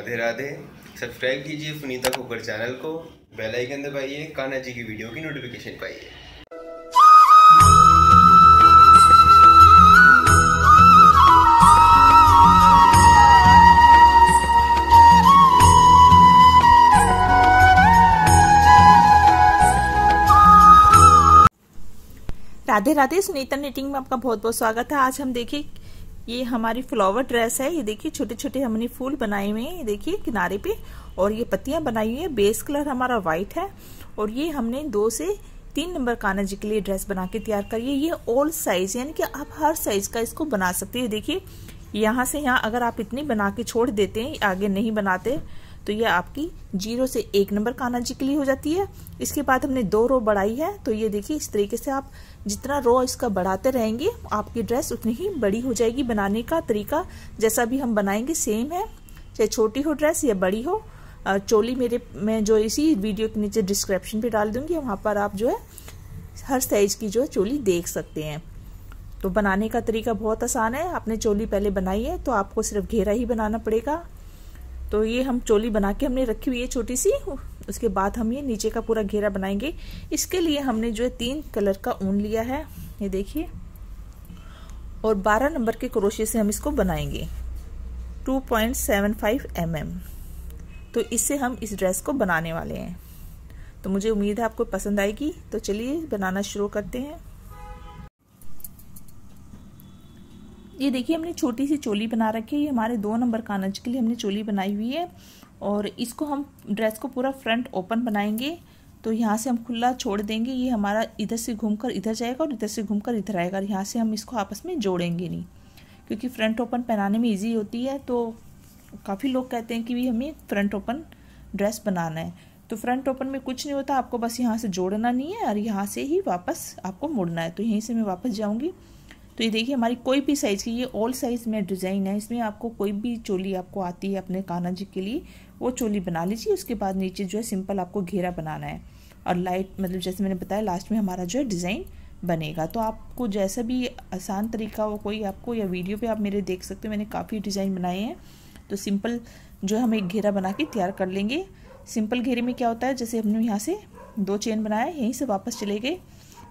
Radhe Radhe subscribe कीजिए Punita Kukar channel को bell icon दबाइए कान्हा जी की वीडियो की नोटिफिकेशन पाइए राधे राधे सुनीता नेटिंग में आपका बहुत बहुत स्वागत है आज हम देखें ये हमारी फ्लावर ड्रेस है ये देखिए छोटे छोटे हमने फूल बनाए हुए हैं ये देखिए किनारे पे और ये पत्तियां बनाई हुई है बेस कलर हमारा व्हाइट है और ये हमने दो से तीन नंबर काना जी के लिए ड्रेस बना के तैयार करिए ये ऑल साइज यानी कि आप हर साइज का इसको बना सकते हैं देखिए यहाँ से यहाँ अगर आप इतनी बना के छोड़ देते हैं आगे नहीं बनाते तो ये आपकी जीरो से एक नंबर काना जी के लिए हो जाती है इसके बाद हमने दो रो बढ़ाई है तो ये देखिए इस तरीके से आप जितना रो इसका बढ़ाते रहेंगे आपकी ड्रेस उतनी ही बड़ी हो जाएगी बनाने का तरीका जैसा भी हम बनाएंगे सेम है चाहे छोटी हो ड्रेस या बड़ी हो चोली मेरे मैं जो इसी वीडियो के नीचे डिस्क्रिप्शन पे डाल दूंगी वहाँ पर आप जो है हर साइज की जो है चोली देख सकते हैं तो बनाने का तरीका बहुत आसान है आपने चोली पहले बनाई है तो आपको सिर्फ घेरा ही बनाना पड़ेगा तो ये हम चोली बना के हमने रखी हुई है छोटी सी उसके बाद हम ये नीचे का पूरा घेरा बनाएंगे इसके लिए हमने जो है तीन कलर का ऊन लिया है ये देखिए और 12 नंबर के क्रोशे से हम इसको बनाएंगे 2.75 पॉइंट mm. तो इससे हम इस ड्रेस को बनाने वाले हैं तो मुझे उम्मीद है आपको पसंद आएगी तो चलिए बनाना शुरू करते हैं ये देखिए हमने छोटी सी चोली बना रखी है ये हमारे दो नंबर कानज के लिए हमने चोली बनाई हुई है और इसको हम ड्रेस को पूरा फ्रंट ओपन बनाएंगे तो यहाँ से हम खुला छोड़ देंगे ये हमारा इधर से घूमकर इधर जाएगा और इधर से घूमकर इधर आएगा और यहाँ से हम इसको आपस में जोड़ेंगे नहीं क्योंकि फ्रंट ओपन पहनाने में ईजी होती है तो काफ़ी लोग कहते हैं कि भी हमें फ्रंट ओपन ड्रेस बनाना है तो फ्रंट ओपन में कुछ नहीं होता आपको बस यहाँ से जोड़ना नहीं है और यहाँ से ही वापस आपको मुड़ना है तो यहीं से मैं वापस जाऊँगी तो ये देखिए हमारी कोई भी साइज़ की ये ऑल साइज़ में डिज़ाइन है इसमें आपको कोई भी चोली आपको आती है अपने कान्हा जी के लिए वो चोली बना लीजिए उसके बाद नीचे जो है सिंपल आपको घेरा बनाना है और लाइट मतलब जैसे मैंने बताया लास्ट में हमारा जो है डिज़ाइन बनेगा तो आपको जैसा भी आसान तरीका हो कोई आपको या वीडियो पे आप मेरे देख सकते हो मैंने काफ़ी डिज़ाइन बनाए हैं तो सिंपल जो है हम एक घेरा बना के तैयार कर लेंगे सिंपल घेरे में क्या होता है जैसे हमने यहाँ से दो चेन बनाया यहीं से वापस चले गए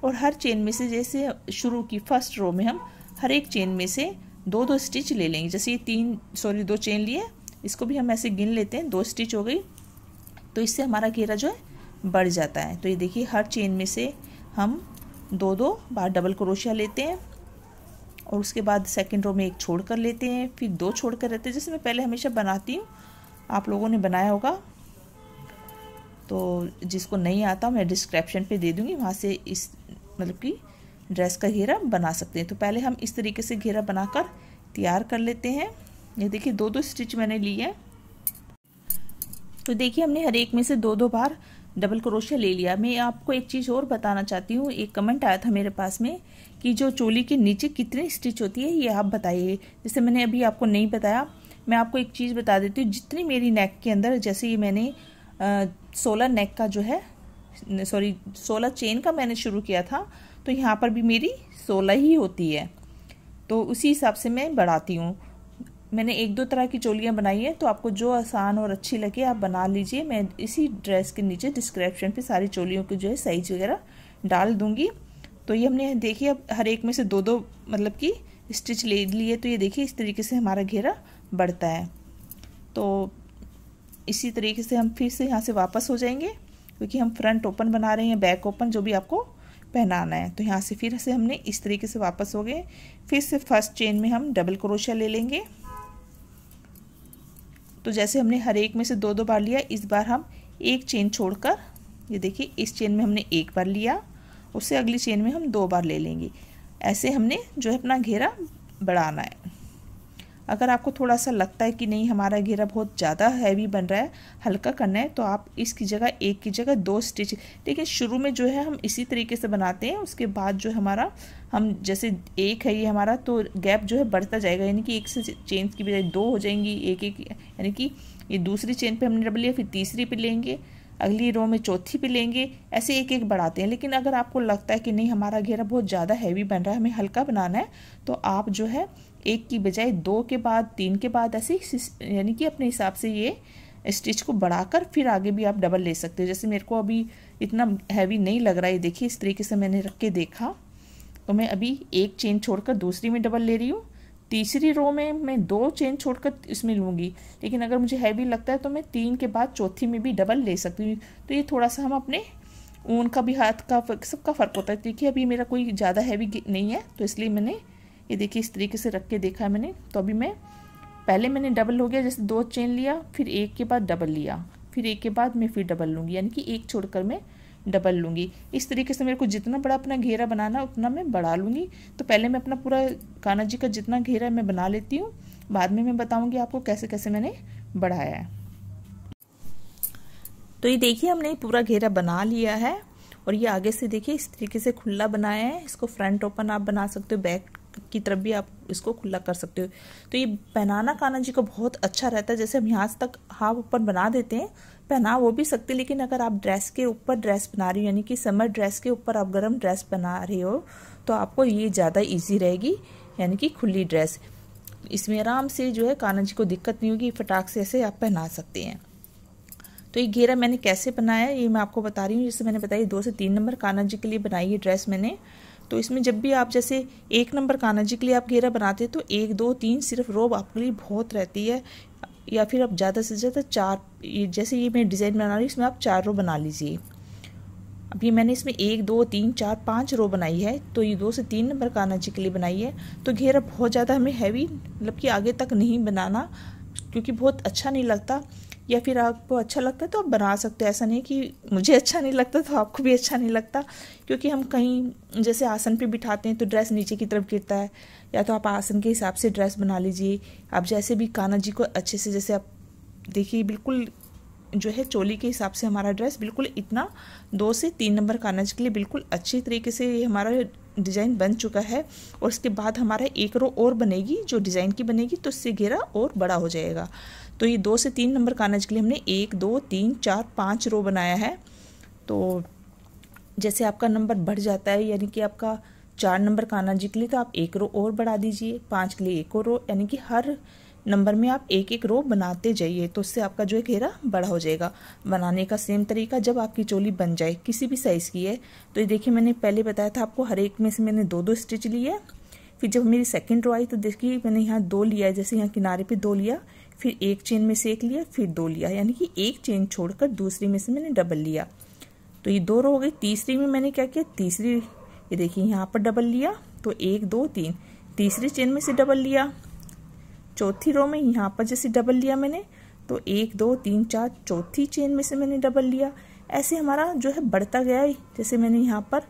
और हर चेन में से जैसे शुरू की फर्स्ट रो में हम हर एक चेन में से दो दो स्टिच ले लेंगे जैसे ये तीन सॉरी दो चेन लिए इसको भी हम ऐसे गिन लेते हैं दो स्टिच हो गई तो इससे हमारा घेरा जो है बढ़ जाता है तो ये देखिए हर चेन में से हम दो दो बार डबल क्रोशिया लेते हैं और उसके बाद सेकेंड रो में एक छोड़ कर लेते हैं फिर दो छोड़ कर रहते हैं जैसे मैं पहले हमेशा बनाती हूँ आप लोगों ने बनाया होगा तो जिसको नहीं आता मैं डिस्क्रिप्शन पे दे दूँगी वहाँ से इस मतलब कि ड्रेस का घेरा बना सकते हैं तो पहले हम इस तरीके से घेरा बनाकर तैयार कर लेते हैं ये देखिए दो दो स्टिच मैंने ली है तो देखिए हमने हर एक में से दो दो बार डबल क्रोशिया ले लिया मैं आपको एक चीज़ और बताना चाहती हूँ एक कमेंट आया था मेरे पास में कि जो चोली के नीचे कितने स्टिच होती है ये आप बताइए जैसे मैंने अभी आपको नहीं बताया मैं आपको एक चीज़ बता देती हूँ जितनी मेरी नेक के अंदर जैसे ये मैंने सोलह नेक का जो है सॉरी सोलह चेन का मैंने शुरू किया था तो यहाँ पर भी मेरी सोलह ही होती है तो उसी हिसाब से मैं बढ़ाती हूँ मैंने एक दो तरह की चोलियाँ बनाई हैं तो आपको जो आसान और अच्छी लगे आप बना लीजिए मैं इसी ड्रेस के नीचे डिस्क्रिप्शन पे सारी चोलियों की जो है साइज वगैरह डाल दूँगी तो ये हमने देखिए अब हर एक में से दो दो मतलब कि स्टिच ले लिए तो ये देखिए इस तरीके से हमारा घेरा बढ़ता है तो इसी तरीके से हम फिर से यहाँ से वापस हो जाएंगे क्योंकि हम फ्रंट ओपन बना रहे हैं बैक ओपन जो भी आपको पहनाना है तो यहाँ से फिर से हमने इस तरीके से वापस हो गए फिर से फर्स्ट चेन में हम डबल क्रोशिया ले लेंगे तो जैसे हमने हर एक में से दो दो बार लिया इस बार हम एक चेन छोड़कर ये देखिए इस चेन में हमने एक बार लिया उससे अगली चेन में हम दो बार ले लेंगे ऐसे हमने जो है अपना घेरा बढ़ाना है अगर आपको थोड़ा सा लगता है कि नहीं हमारा घेरा बहुत ज़्यादा हैवी बन रहा है हल्का करना है तो आप इसकी जगह एक की जगह दो स्टिच देखिए शुरू में जो है हम इसी तरीके से बनाते हैं उसके बाद जो हमारा हम जैसे एक है ये हमारा तो गैप जो है बढ़ता जाएगा यानी कि एक से चेन की बजाय दो हो जाएंगी एक एक यानी कि ये दूसरी चेन पर हमने डबल लिया फिर तीसरी पे लेंगे अगली रो में चौथी पे लेंगे ऐसे एक एक बढ़ाते हैं लेकिन अगर आपको लगता है कि नहीं हमारा घेरा बहुत ज़्यादा हैवी बन रहा है हमें हल्का बनाना है तो आप जो है एक की बजाय दो के बाद तीन के बाद ऐसे यानी कि अपने हिसाब से ये स्टिच को बढ़ाकर फिर आगे भी आप डबल ले सकते हो जैसे मेरे को अभी इतना हैवी नहीं लग रहा है देखिए इस तरीके से मैंने रख के देखा तो मैं अभी एक चेन छोड़कर दूसरी में डबल ले रही हूँ तीसरी रो में मैं दो चेन छोड़कर इसमें लूँगी लेकिन अगर मुझे हैवी लगता है तो मैं तीन के बाद चौथी में भी डबल ले सकती हूँ तो ये थोड़ा सा हम अपने ऊन का भी हाथ का सबका फ़र्क होता है देखिए अभी मेरा कोई ज़्यादा हैवी नहीं है तो इसलिए मैंने ये देखिए इस तरीके से रख के देखा है मैंने तो अभी मैं पहले मैंने डबल हो गया जैसे दो चेन लिया फिर एक के बाद डबल लिया फिर एक के बाद मैं फिर डबल लूँगी यानी कि एक छोड़कर मैं डबल लूँगी इस तरीके से मेरे को जितना बड़ा अपना घेरा बनाना उतना मैं बढ़ा लूँगी तो पहले मैं अपना पूरा कान्हा जी का जितना घेरा है मैं बना लेती हूँ बाद में मैं बताऊँगी आपको कैसे कैसे मैंने बढ़ाया है तो ये देखिए हमने पूरा घेरा बना लिया है और ये आगे से देखिए इस तरीके से खुला बनाया है इसको फ्रंट ओपन आप बना सकते हो बैक की तरफ भी आप इसको खुला कर सकते हो तो ये पहनाना काना जी को बहुत अच्छा रहता है जैसे हम यहाँ तक हाफ ऊपर बना देते हैं पहना वो भी सकते लेकिन अगर आप ड्रेस के ऊपर ड्रेस बना रही हो यानी कि समर ड्रेस के ऊपर आप गर्म ड्रेस बना रहे हो तो आपको ये ज़्यादा ईजी रहेगी यानी कि खुली ड्रेस इसमें आराम से जो है काना जी को दिक्कत नहीं होगी फटाक से ऐसे आप पहना सकते हैं तो ये घेरा मैंने कैसे बनाया ये मैं आपको बता रही हूँ जैसे मैंने बताया दो से तीन नंबर काना जी के लिए बनाई है ड्रेस मैंने तो इसमें जब भी आप जैसे एक नंबर कान्हा जी के लिए आप घेरा बनाते हैं तो एक दो तीन सिर्फ रोब आपके लिए बहुत रहती है या फिर आप ज़्यादा से ज़्यादा चार जैसे ये मैं डिज़ाइन बना रही हूँ इसमें आप चार रो बना लीजिए अब ये मैंने इसमें एक दो तीन चार पाँच रो बनाई है तो ये दो से तीन नंबर कान्हा जी के लिए बनाई है तो घेरा बहुत ज़्यादा हमें हैवी मतलब कि आगे तक नहीं बनाना क्योंकि बहुत अच्छा नहीं लगता या फिर आपको अच्छा लगता है तो आप बना सकते हो ऐसा नहीं कि मुझे अच्छा नहीं लगता तो आपको भी अच्छा नहीं लगता क्योंकि हम कहीं जैसे आसन पे बिठाते हैं तो ड्रेस नीचे की तरफ गिरता है या तो आप आसन के हिसाब से ड्रेस बना लीजिए आप जैसे भी कान्हा जी को अच्छे से जैसे आप देखिए बिल्कुल जो है चोली के हिसाब से हमारा ड्रेस बिल्कुल इतना दो से तीन नंबर कान्हा जी के लिए बिल्कुल अच्छी तरीके से हमारा डिज़ाइन बन चुका है और इसके बाद हमारा एक रो और बनेगी जो डिज़ाइन की बनेगी तो इससे घेरा और बड़ा हो जाएगा तो ये दो से तीन नंबर कानज के लिए हमने एक दो तीन चार पाँच रो बनाया है तो जैसे आपका नंबर बढ़ जाता है यानी कि आपका चार नंबर कानाजी के लिए तो आप एक रो और बढ़ा दीजिए पाँच के लिए एक और रो यानी कि हर नंबर में आप एक एक रो बनाते जाइए तो उससे आपका जो है घेरा बड़ा हो जाएगा बनाने का सेम तरीका जब आपकी चोली बन जाए किसी भी साइज़ की है तो ये देखिए मैंने पहले बताया था आपको हर एक में से मैंने दो दो स्टिच लिए फिर जब मेरी सेकेंड रो आई तो देखिए मैंने यहाँ दो लिया है जैसे यहाँ किनारे पर दो लिया फिर एक चेन में से एक लिया फिर दो लिया यानी कि एक चेन छोड़कर दूसरी में से मैंने डबल लिया तो ये दो रो हो गई तीसरी में मैंने क्या किया तीसरी ये देखिए यहाँ पर डबल लिया तो एक दो तीन तीसरी चेन में से डबल लिया चौथी रो में यहाँ पर जैसे डबल लिया मैंने तो एक दो तीन चार चौथी चेन में से मैंने डबल लिया ऐसे हमारा जो है बढ़ता गया जैसे मैंने यहाँ पर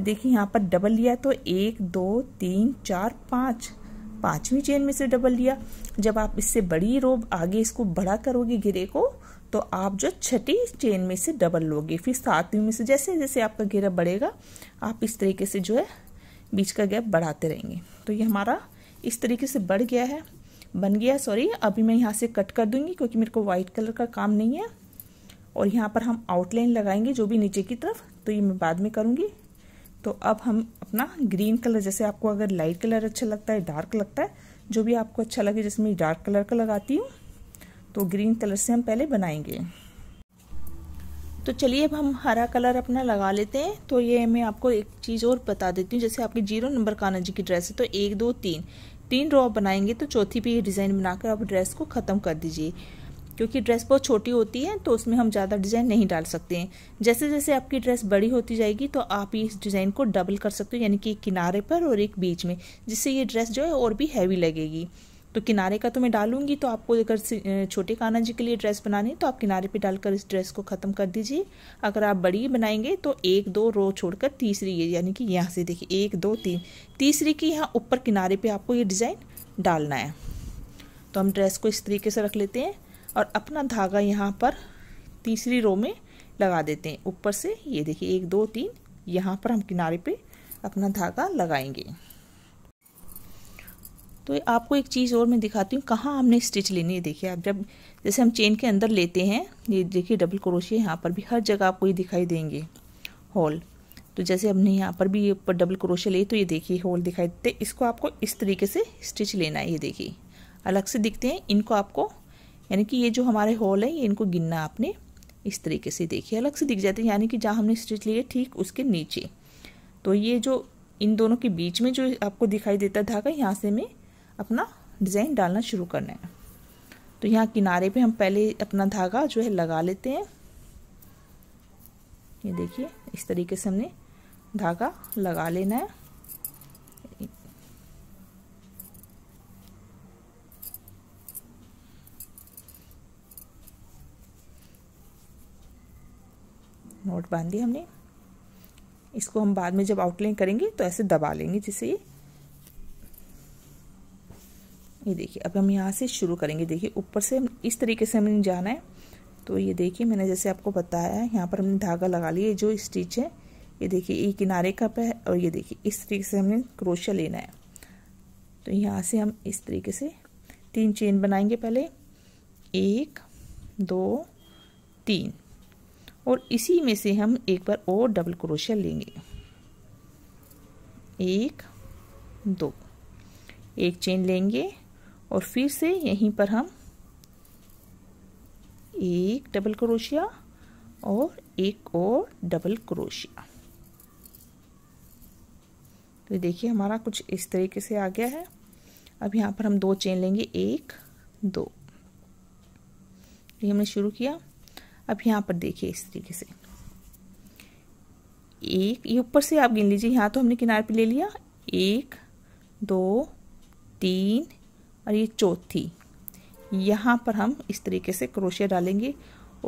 देखिए यहाँ पर डबल लिया तो एक दो तीन चार पाँच पांचवी चेन में से डबल लिया जब आप इससे बड़ी रो आगे इसको बड़ा करोगे घेरे को तो आप जो छठी चेन में से डबल लोगे फिर सातवीं में से जैसे जैसे आपका घेरा बढ़ेगा आप इस तरीके से जो है बीच का गैप बढ़ाते रहेंगे तो ये हमारा इस तरीके से बढ़ गया है बन गया सॉरी अभी मैं यहाँ से कट कर दूंगी क्योंकि मेरे को व्हाइट कलर का काम नहीं है और यहाँ पर हम आउटलाइन लगाएंगे जो भी नीचे की तरफ तो ये मैं बाद में करूंगी तो अब हम अपना ग्रीन कलर जैसे आपको अगर लाइट कलर अच्छा लगता है डार्क लगता है जो भी आपको अच्छा लगे जैसे मैं डार्क कलर का लगाती हूँ तो ग्रीन कलर से हम पहले बनाएंगे तो चलिए अब हम हरा कलर अपना लगा लेते हैं तो ये मैं आपको एक चीज़ और बता देती हूँ जैसे आपकी जीरो नंबर कान्हा जी की ड्रेस है तो एक दो तीन तीन रो बनाएंगे तो चौथी पे ये डिज़ाइन बनाकर आप ड्रेस को ख़त्म कर दीजिए क्योंकि ड्रेस बहुत छोटी होती है तो उसमें हम ज़्यादा डिज़ाइन नहीं डाल सकते हैं जैसे जैसे आपकी ड्रेस बड़ी होती जाएगी तो आप इस डिज़ाइन को डबल कर सकते हो यानी कि किनारे पर और एक बीच में जिससे ये ड्रेस जो है और भी हैवी लगेगी तो किनारे का तो मैं डालूंगी तो आपको अगर छोटे काना जी के लिए ड्रेस बनानी तो आप किनारे पे डालकर इस ड्रेस को ख़त्म कर दीजिए अगर आप बड़ी बनाएंगे तो एक दो रो छोड़कर तीसरी ये यानी कि यहाँ से देखिए एक दो तीन तीसरी की यहाँ ऊपर किनारे पर आपको ये डिज़ाइन डालना है तो हम ड्रेस को इस तरीके से रख लेते हैं और अपना धागा यहाँ पर तीसरी रो में लगा देते हैं ऊपर से ये देखिए एक दो तीन यहाँ पर हम किनारे पर अपना धागा लगाएंगे तो आपको एक चीज़ और मैं दिखाती हूँ कहाँ हमने स्टिच लेनी है देखिए आप जब जैसे हम चेन के अंदर लेते हैं ये देखिए डबल क्रोशिया यहाँ पर भी हर जगह आपको ये दिखाई देंगे हॉल तो जैसे हमने यहाँ पर भी ये ऊपर डबल क्रोशिया लिए तो ये देखिए होल दिखाई देते इसको आपको इस तरीके से स्टिच लेना है ये देखिए अलग से दिखते हैं इनको आपको यानी कि ये जो हमारे होल है ये इनको गिनना आपने इस तरीके से देखिए अलग से दिख जाते हैं यानी कि जहाँ हमने स्टिच लिए ठीक उसके नीचे तो ये जो इन दोनों के बीच में जो आपको दिखाई देता धागा यहाँ से मैं अपना डिज़ाइन डालना शुरू करना है तो यहाँ किनारे पे हम पहले अपना धागा जो है लगा लेते हैं ये देखिए इस तरीके से हमने धागा लगा लेना है नोट बांध दी हमने इसको हम बाद में जब आउटलाइन करेंगे तो ऐसे दबा लेंगे जिससे ये ये देखिए अब हम यहाँ से शुरू करेंगे देखिए ऊपर से इस तरीके से हमें जाना है तो ये देखिए मैंने जैसे आपको बताया है यहाँ पर हमने धागा लगा लिया जो स्टिच है ये देखिए ये किनारे का पे है और ये देखिए इस तरीके से हमने क्रोशिया लेना है तो यहाँ से हम इस तरीके से तीन चेन बनाएंगे पहले एक दो तीन और इसी में से हम एक बार और डबल क्रोशिया लेंगे एक दो एक चेन लेंगे और फिर से यहीं पर हम एक डबल क्रोशिया और एक और डबल क्रोशिया तो देखिए हमारा कुछ इस तरीके से आ गया है अब यहाँ पर हम दो चेन लेंगे एक दो ये हमने शुरू किया अब यहाँ पर देखिए इस तरीके से एक ये ऊपर से आप गिन लीजिए यहाँ तो हमने किनारे पे ले लिया एक दो तीन और ये चौथी यहाँ पर हम इस तरीके से क्रोशिया डालेंगे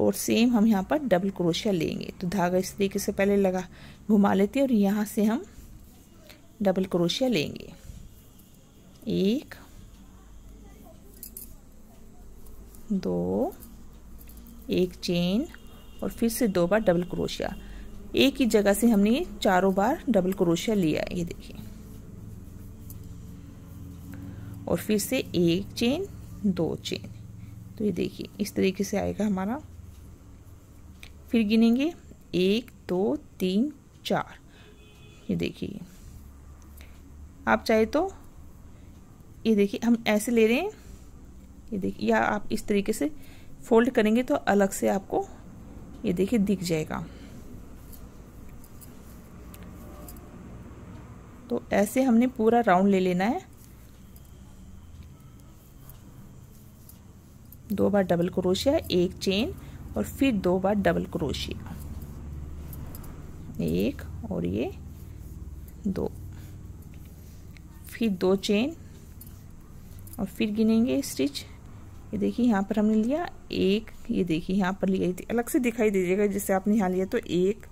और सेम हम यहाँ पर डबल क्रोशिया लेंगे तो धागा इस तरीके से पहले लगा घुमा लेते हैं और यहाँ से हम डबल क्रोशिया लेंगे एक दो एक चेन और फिर से दो बार डबल क्रोशिया एक ही जगह से हमने चारों बार डबल क्रोशिया लिया ये देखिए और फिर से एक चेन दो चेन तो ये देखिए इस तरीके से आएगा हमारा फिर गिनेंगे एक दो तीन चार ये देखिए आप चाहे तो ये देखिए हम ऐसे ले रहे हैं ये देखिए या आप इस तरीके से फोल्ड करेंगे तो अलग से आपको ये देखिए दिख जाएगा तो ऐसे हमने पूरा राउंड ले लेना है दो बार डबल क्रोशिया एक चेन और फिर दो बार डबल क्रोशिया एक और ये दो फिर दो चेन और फिर गिनेंगे स्टिच ये देखिए यहाँ पर हमने लिया एक ये देखिए यहाँ पर लिया अलग से दिखाई दीजिएगा जैसे आपने यहाँ लिया तो एक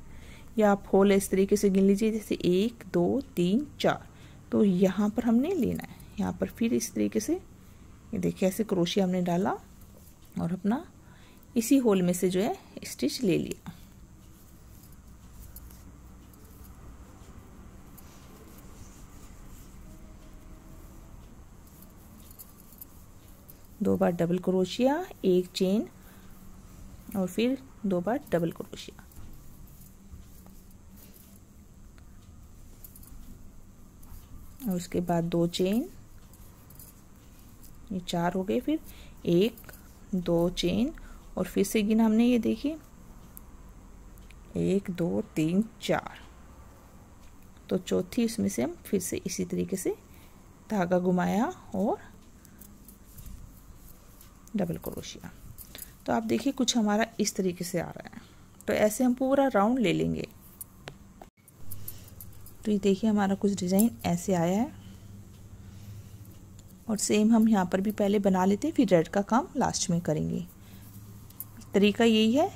या आप होल इस तरीके से गिन लीजिए जैसे एक दो तीन चार तो यहाँ पर हमने लेना है यहाँ पर फिर इस तरीके से ये देखिए ऐसे क्रोशिया हमने डाला और अपना इसी होल में से जो है स्टिच ले लिया दो बार डबल क्रोशिया एक चेन और फिर दो बार डबल क्रोशिया और उसके बाद दो चेन ये चार हो गए फिर एक दो चेन और फिर से गिना हमने ये देखिए एक दो तीन चार तो चौथी इसमें से हम फिर से इसी तरीके से धागा घुमाया और डबल क्रोशिया तो आप देखिए कुछ हमारा इस तरीके से आ रहा है तो ऐसे हम पूरा राउंड ले लेंगे तो ये देखिए हमारा कुछ डिज़ाइन ऐसे आया है और सेम हम यहाँ पर भी पहले बना लेते हैं फिर रेड का काम लास्ट में करेंगे तरीका यही है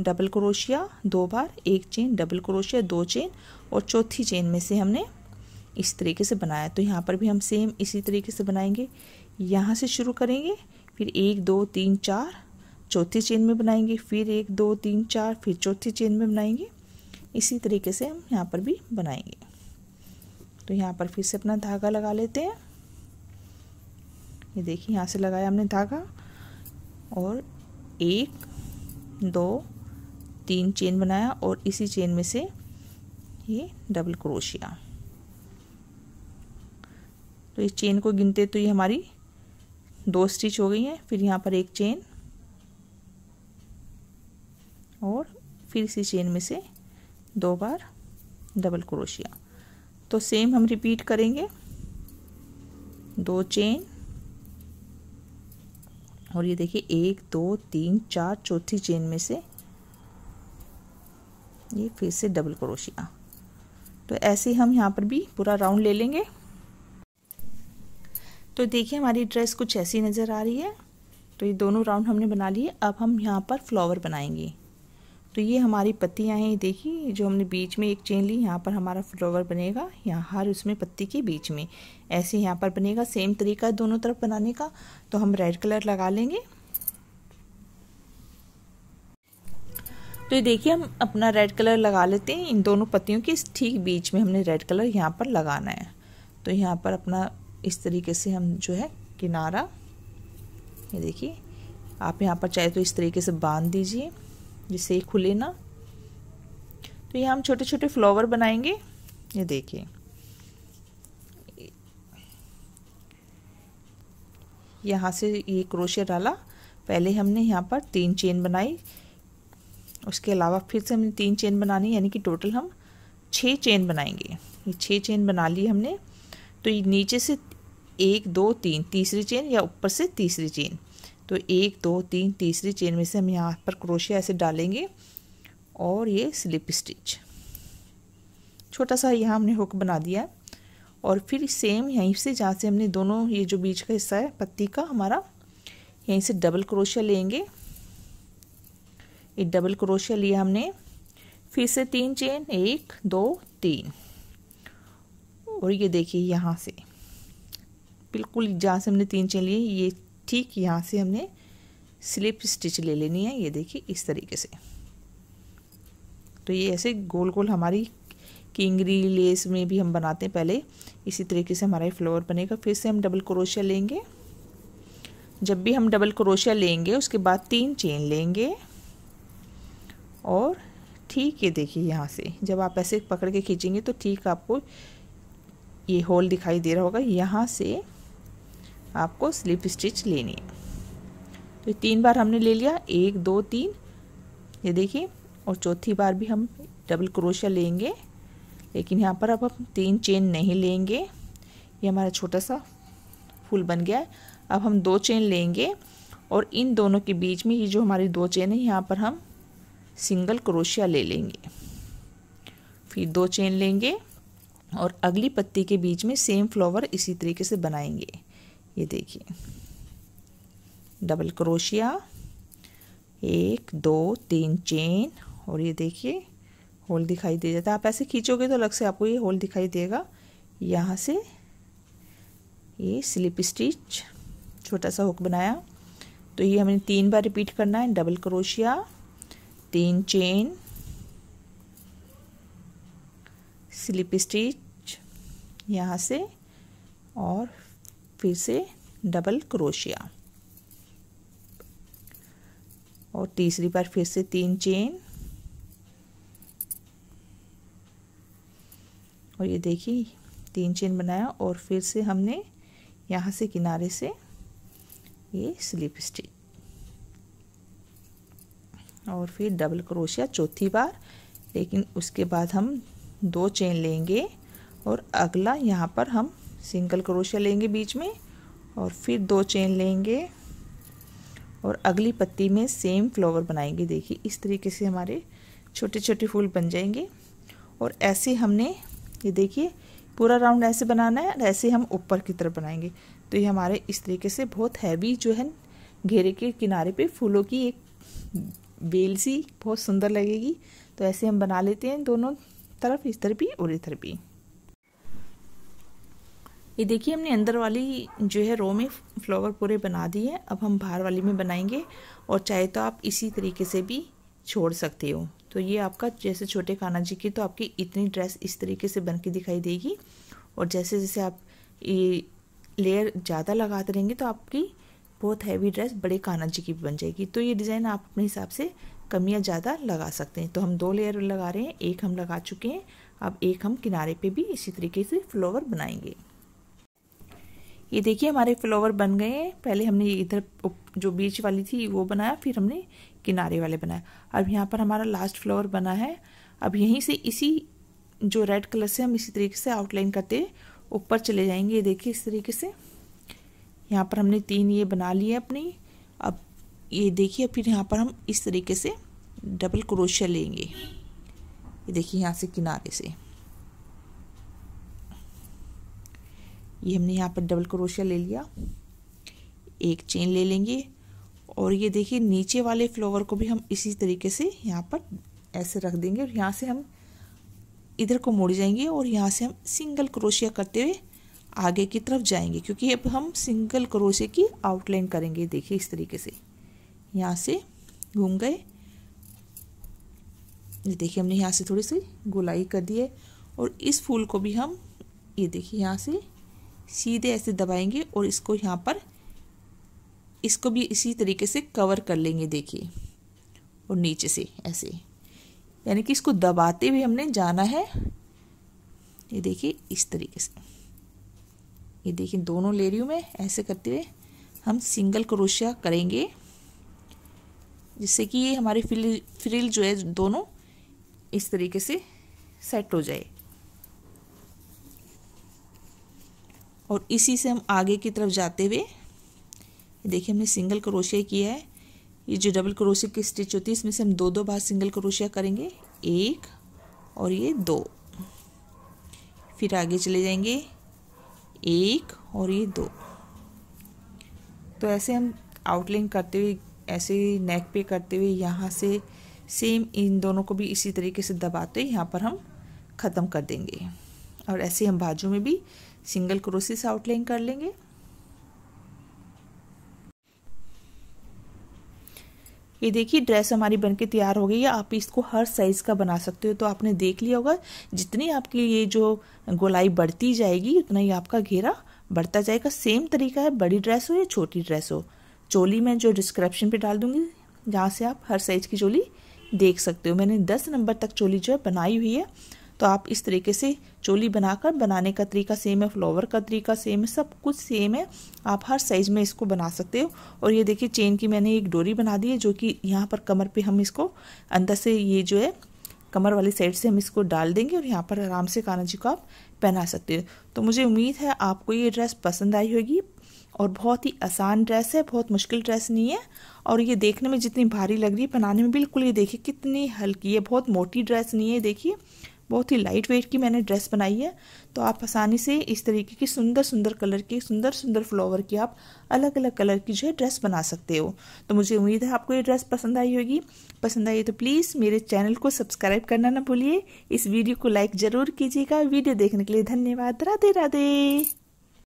डबल क्रोशिया दो बार एक चेन डबल क्रोशिया दो चेन और चौथी चेन में से हमने इस तरीके से बनाया तो यहाँ पर भी हम सेम इसी तरीके से बनाएंगे यहाँ से शुरू करेंगे फिर एक दो तीन चार चौथी चेन में बनाएंगे फिर एक दो तीन चार फिर चौथी चेन में बनाएंगे इसी तरीके से हम यहाँ पर भी बनाएंगे तो यहाँ पर फिर से अपना धागा लगा लेते हैं ये देखिए यहाँ से लगाया हमने धागा और एक दो तीन चेन बनाया और इसी चेन में से ये डबल क्रोशिया तो इस चेन को गिनते तो ये हमारी दो स्टिच हो गई है फिर यहाँ पर एक चेन और फिर इसी चेन में से दो बार डबल क्रोशिया तो सेम हम रिपीट करेंगे दो चेन और ये देखिए एक दो तीन चार चौथी चेन में से ये फिर से डबल क्रोशिया तो ऐसे हम यहाँ पर भी पूरा राउंड ले लेंगे तो देखिए हमारी ड्रेस कुछ ऐसी नज़र आ रही है तो ये दोनों राउंड हमने बना लिए अब हम यहाँ पर फ्लावर बनाएंगे तो ये हमारी पत्तियाँ हैं देखिए जो हमने बीच में एक चेन ली यहाँ पर हमारा फ्लोवर बनेगा यहाँ हर उसमें पत्ती के बीच में ऐसे यहाँ पर बनेगा सेम तरीका है दोनों तरफ बनाने का तो हम रेड कलर लगा लेंगे तो ये देखिए हम अपना रेड कलर लगा लेते हैं इन दोनों पत्तियों के ठीक बीच में हमने रेड कलर यहाँ पर लगाना है तो यहाँ पर अपना इस तरीके से हम जो है किनारा ये देखिए आप यहाँ पर चाहे तो इस तरीके से बांध दीजिए जिससे ये खुले ना तो ये हम छोटे छोटे फ्लावर बनाएंगे ये देखिए यहाँ से ये क्रोशिया डाला पहले हमने यहाँ पर तीन चेन बनाई उसके अलावा फिर से हमने तीन चेन बनानी यानी कि टोटल हम छः चेन बनाएंगे ये छः चेन बना ली हमने तो ये नीचे से एक दो तीन तीसरी चेन या ऊपर से तीसरी चेन तो एक दो तीन तीसरी चेन में से हम यहाँ पर क्रोशिया ऐसे डालेंगे और ये स्लिप स्टिच छोटा सा यहाँ हमने हुक बना दिया और फिर सेम यहीं से जहाँ से हमने दोनों ये जो बीच का हिस्सा है पत्ती का हमारा यहीं से डबल क्रोशिया लेंगे ये डबल क्रोशिया लिया हमने फिर से तीन चेन एक दो तीन और ये देखिए यहाँ से बिल्कुल जहाँ से हमने तीन चेन लिए ये ठीक यहाँ से हमने स्लिप स्टिच ले लेनी है ये देखिए इस तरीके से तो ये ऐसे गोल गोल हमारी किंगरी लेस में भी हम बनाते हैं पहले इसी तरीके से हमारा फ्लोर फ्लोवर बनेगा फिर से हम डबल क्रोशिया लेंगे जब भी हम डबल क्रोशिया लेंगे उसके बाद तीन चेन लेंगे और ठीक ये देखिए यहाँ से जब आप ऐसे पकड़ के खींचेंगे तो ठीक आपको ये होल दिखाई दे रहा होगा यहाँ से आपको स्लिप स्टिच लेनी है तो तीन बार हमने ले लिया एक दो तीन ये देखिए और चौथी बार भी हम डबल क्रोशिया लेंगे लेकिन यहाँ पर अब हम तीन चेन नहीं लेंगे ये हमारा छोटा सा फूल बन गया है अब हम दो चेन लेंगे और इन दोनों के बीच में ये जो हमारी दो चेन है यहाँ पर हम सिंगल क्रोशिया ले लेंगे फिर दो चेन लेंगे और अगली पत्ती के बीच में सेम फ्लावर इसी तरीके से बनाएंगे ये देखिए डबल क्रोशिया एक दो तीन चेन और ये देखिए होल दिखाई दे जाता है आप ऐसे खींचोगे तो अलग से आपको ये होल दिखाई देगा यहाँ से ये स्लिप स्टिच छोटा सा हुक बनाया तो ये हमें तीन बार रिपीट करना है डबल क्रोशिया तीन चेन स्लिप स्टिच यहाँ से और फिर से डबल क्रोशिया और तीसरी बार फिर से तीन चेन और ये देखिए तीन चेन बनाया और फिर से हमने यहाँ से किनारे से ये स्लिप स्टिच और फिर डबल क्रोशिया चौथी बार लेकिन उसके बाद हम दो चेन लेंगे और अगला यहाँ पर हम सिंगल क्रोशिया लेंगे बीच में और फिर दो चेन लेंगे और अगली पत्ती में सेम फ्लावर बनाएंगे देखिए इस तरीके से हमारे छोटे छोटे फूल बन जाएंगे और ऐसे हमने ये देखिए पूरा राउंड ऐसे बनाना है और ऐसे हम ऊपर की तरफ बनाएंगे तो ये हमारे इस तरीके से बहुत हैवी जो है घेरे के किनारे पे फूलों की एक बेल सी बहुत सुंदर लगेगी तो ऐसे हम बना लेते हैं दोनों तरफ इस तरफ भी और इधर भी ये देखिए हमने अंदर वाली जो है रो में फ्लावर पूरे बना दिए अब हम बाहर वाली में बनाएंगे और चाहे तो आप इसी तरीके से भी छोड़ सकते हो तो ये आपका जैसे छोटे खाना जी की तो आपकी इतनी ड्रेस इस तरीके से बन के दिखाई देगी और जैसे जैसे आप ये लेयर ज़्यादा लगाते रहेंगे तो आपकी बहुत हैवी ड्रेस बड़े कान्हा जी की बन जाएगी तो ये डिज़ाइन आप अपने हिसाब से कमियाँ ज़्यादा लगा सकते हैं तो हम दो लेयर लगा रहे हैं एक हम लगा चुके हैं अब एक हम किनारे पे भी इसी तरीके से फ्लोवर बनाएंगे ये देखिए हमारे फ्लावर बन गए हैं पहले हमने इधर जो बीच वाली थी वो बनाया फिर हमने किनारे वाले बनाया अब यहाँ पर हमारा लास्ट फ्लावर बना है अब यहीं से इसी जो रेड कलर से हम इसी तरीके से आउटलाइन करते ऊपर चले जाएंगे ये देखिए इस तरीके से यहाँ पर हमने तीन ये बना लिए अपनी अब ये देखिए फिर यहाँ पर हम इस तरीके से डबल क्रोशिया लेंगे ये देखिए यहाँ से किनारे से ये हमने यहाँ पर डबल क्रोशिया ले लिया एक चेन ले लेंगे और ये देखिए नीचे वाले फ्लोवर को भी हम इसी तरीके से यहाँ पर ऐसे रख देंगे और यहाँ से हम इधर को मुड़ जाएंगे और यहाँ से हम सिंगल क्रोशिया करते हुए आगे की तरफ जाएंगे क्योंकि अब हम सिंगल क्रोशे की आउटलाइन करेंगे देखिए इस तरीके से यहाँ से घूम गए ये देखिए हमने यहाँ से थोड़ी सी गोलाई कर दी है और इस फूल को भी हम ये देखिए यहाँ से सीधे ऐसे दबाएंगे और इसको यहाँ पर इसको भी इसी तरीके से कवर कर लेंगे देखिए और नीचे से ऐसे यानी कि इसको दबाते हुए हमने जाना है ये देखिए इस तरीके से ये देखिए दोनों ले रही हूँ मैं ऐसे करते हुए हम सिंगल क्रोशिया करेंगे जिससे कि ये हमारी फ्रिल फ्रिल जो है दोनों इस तरीके से सेट हो जाए और इसी से हम आगे की तरफ जाते हुए देखिए हमने सिंगल क्रोशिया किया है ये जो डबल क्रोशिया की स्टिच होती है इसमें से हम दो दो बार सिंगल क्रोशिया करेंगे एक और ये दो फिर आगे चले जाएंगे एक और ये दो तो ऐसे हम आउटलाइन करते हुए ऐसे नेक पे करते हुए यहाँ से सेम इन दोनों को भी इसी तरीके से दबाते यहाँ पर हम ख़त्म कर देंगे और ऐसे हम बाजू में भी सिंगल क्रोसी से आउटलाइन कर लेंगे ये देखिए ड्रेस हमारी बनके तैयार हो गई है आप इसको हर साइज़ का बना सकते हो तो आपने देख लिया होगा जितनी आपकी ये जो गोलाई बढ़ती जाएगी उतना ही आपका घेरा बढ़ता जाएगा सेम तरीका है बड़ी ड्रेस हो या छोटी ड्रेस हो चोली मैं जो डिस्क्रिप्शन पे डाल दूंगी जहाँ से आप हर साइज़ की चोली देख सकते हो मैंने दस नंबर तक चोली जो है बनाई हुई है तो आप इस तरीके से चोली बनाकर बनाने का तरीका सेम है फ्लावर का तरीका सेम है सब कुछ सेम है आप हर साइज़ में इसको बना सकते हो और ये देखिए चेन की मैंने एक डोरी बना दी है जो कि यहाँ पर कमर पे हम इसको अंदर से ये जो है कमर वाली साइड से हम इसको डाल देंगे और यहाँ पर आराम से काना जी को आप पहना सकते हो तो मुझे उम्मीद है आपको ये ड्रेस पसंद आई होगी और बहुत ही आसान ड्रेस है बहुत मुश्किल ड्रेस नहीं है और ये देखने में जितनी भारी लग रही है बनाने में बिल्कुल ये देखिए कितनी हल्की है बहुत मोटी ड्रेस नहीं है देखिए बहुत ही लाइट वेट की मैंने ड्रेस बनाई है तो आप आसानी से इस तरीके की सुंदर सुंदर कलर की सुंदर सुंदर फ्लावर की आप अलग अलग कलर की जो है ड्रेस बना सकते हो तो मुझे उम्मीद है आपको ये ड्रेस पसंद आई होगी पसंद आई तो प्लीज़ मेरे चैनल को सब्सक्राइब करना ना भूलिए इस वीडियो को लाइक ज़रूर कीजिएगा वीडियो देखने के लिए धन्यवाद राधे राधे